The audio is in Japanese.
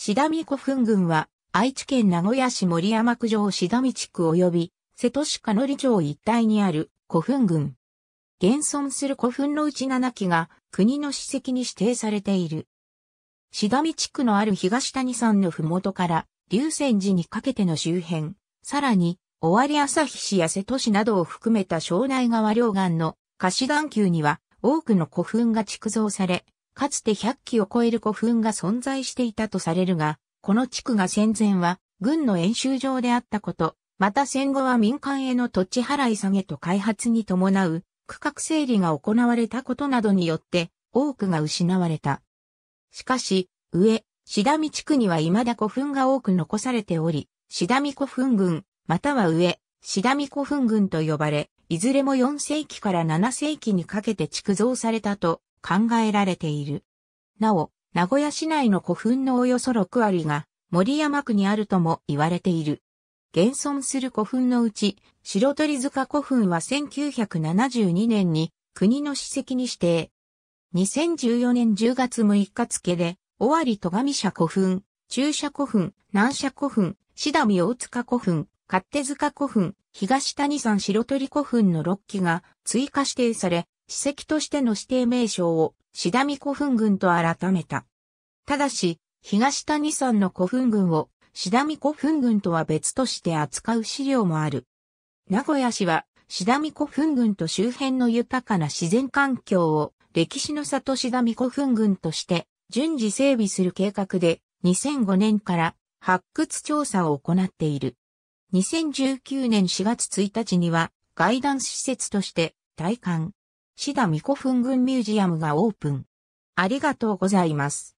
志田美古墳群は、愛知県名古屋市森山区城志田美地区及び、瀬戸市香り城一帯にある古墳群。現存する古墳のうち7基が、国の史跡に指定されている。志田美地区のある東谷山の麓から、龍泉寺にかけての周辺、さらに、尾張旭市や瀬戸市などを含めた庄内川両岸の河岸段丘には、多くの古墳が築造され、かつて100基を超える古墳が存在していたとされるが、この地区が戦前は軍の演習場であったこと、また戦後は民間への土地払い下げと開発に伴う区画整理が行われたことなどによって多くが失われた。しかし、上、志田み地区には未だ古墳が多く残されており、志田み古墳群、または上、志田み古墳群と呼ばれ、いずれも4世紀から7世紀にかけて築造されたと考えられている。なお、名古屋市内の古墳のおよそ6割が森山区にあるとも言われている。現存する古墳のうち、白鳥塚古墳は1972年に国の史跡に指定。2014年10月6日付で、尾張戸上社古墳、中社古墳、南社古墳、志田美大塚古墳、勝手塚古墳、東谷山白鳥古墳の6基が追加指定され、史跡としての指定名称を、シダミ古墳群と改めた。ただし、東谷山の古墳群を、シダミ古墳群とは別として扱う資料もある。名古屋市は、シダミ古墳群と周辺の豊かな自然環境を、歴史の里シダミ古墳群として、順次整備する計画で、2005年から発掘調査を行っている。2019年4月1日には、ガイダンス施設として、体感、シダミ古墳群ミュージアムがオープン。ありがとうございます。